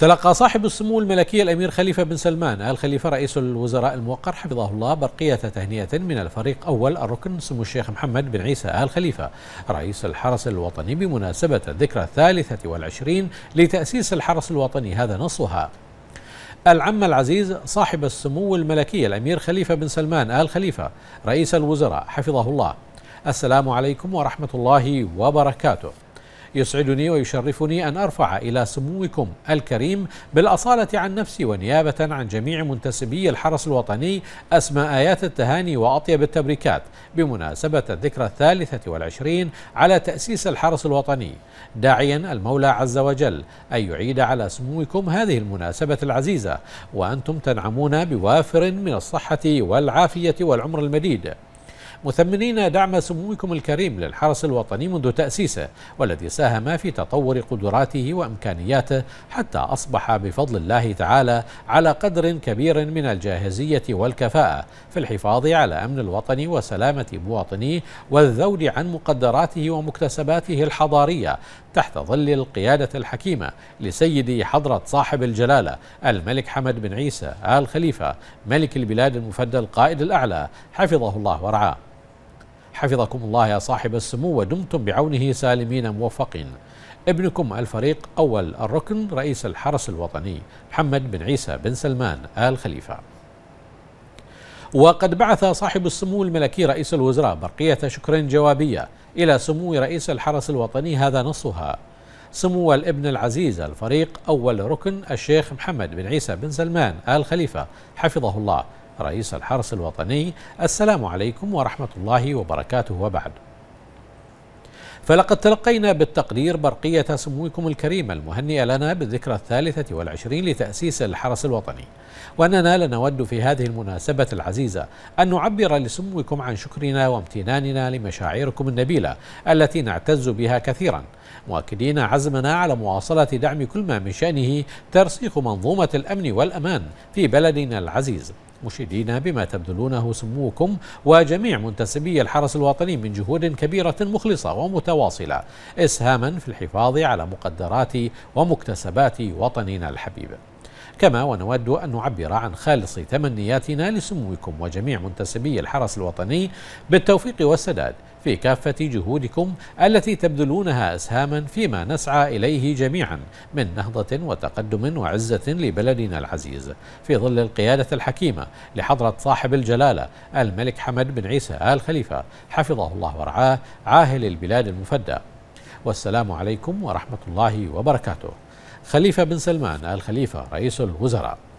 تلقى صاحب السمو الملكي الأمير خليفة بن سلمان آل خليفة رئيس الوزراء الموقر حفظه الله برقية تهنئة من الفريق أول الركن سمو الشيخ محمد بن عيسى آل خليفة رئيس الحرس الوطني بمناسبة الذكرى الثالثة والعشرين لتأسيس الحرس الوطني هذا نصها العم العزيز صاحب السمو الملكي الأمير خليفة بن سلمان آل خليفة رئيس الوزراء حفظه الله السلام عليكم ورحمة الله وبركاته يسعدني ويشرفني أن أرفع إلى سموكم الكريم بالأصالة عن نفسي ونيابة عن جميع منتسبي الحرس الوطني أسماء آيات التهاني وأطيب التبريكات بمناسبة الذكرى الثالثة والعشرين على تأسيس الحرس الوطني داعيا المولى عز وجل أن يعيد على سموكم هذه المناسبة العزيزة وأنتم تنعمون بوافر من الصحة والعافية والعمر المديد مثمنين دعم سموكم الكريم للحرس الوطني منذ تأسيسه والذي ساهم في تطور قدراته وإمكانياته حتى أصبح بفضل الله تعالى على قدر كبير من الجاهزية والكفاءة في الحفاظ على أمن الوطن وسلامة مواطنيه والذود عن مقدراته ومكتسباته الحضارية تحت ظل القيادة الحكيمة لسيدي حضرة صاحب الجلالة الملك حمد بن عيسى آل خليفة ملك البلاد المفدى القائد الأعلى حفظه الله ورعاه حفظكم الله يا صاحب السمو ودمتم بعونه سالمين موفقين ابنكم الفريق أول الركن رئيس الحرس الوطني محمد بن عيسى بن سلمان آل خليفة وقد بعث صاحب السمو الملكي رئيس الوزراء برقية شكر جوابية إلى سمو رئيس الحرس الوطني هذا نصها سمو الابن العزيز الفريق أول ركن الشيخ محمد بن عيسى بن سلمان آل خليفة حفظه الله رئيس الحرس الوطني السلام عليكم ورحمة الله وبركاته وبعد فلقد تلقينا بالتقدير برقية سموكم الكريم المهنئة لنا بالذكرى الثالثة والعشرين لتأسيس الحرس الوطني وأننا لنود في هذه المناسبة العزيزة أن نعبر لسموكم عن شكرنا وامتناننا لمشاعركم النبيلة التي نعتز بها كثيرا مؤكدين عزمنا على مواصلة دعم كل ما من شأنه ترسيخ منظومة الأمن والأمان في بلدنا العزيز مشيدين بما تبذلونه سموكم وجميع منتسبي الحرس الوطني من جهود كبيرة مخلصة ومتواصلة إسهاما في الحفاظ على مقدرات ومكتسبات وطننا الحبيب كما ونود أن نعبر عن خالص تمنياتنا لسموكم وجميع منتسبي الحرس الوطني بالتوفيق والسداد في كافة جهودكم التي تبذلونها أسهاما فيما نسعى إليه جميعا من نهضة وتقدم وعزة لبلدنا العزيز في ظل القيادة الحكيمة لحضرة صاحب الجلالة الملك حمد بن عيسى آل خليفة حفظه الله ورعاه عاهل البلاد المفدى والسلام عليكم ورحمة الله وبركاته خليفة بن سلمان الخليفة رئيس الوزراء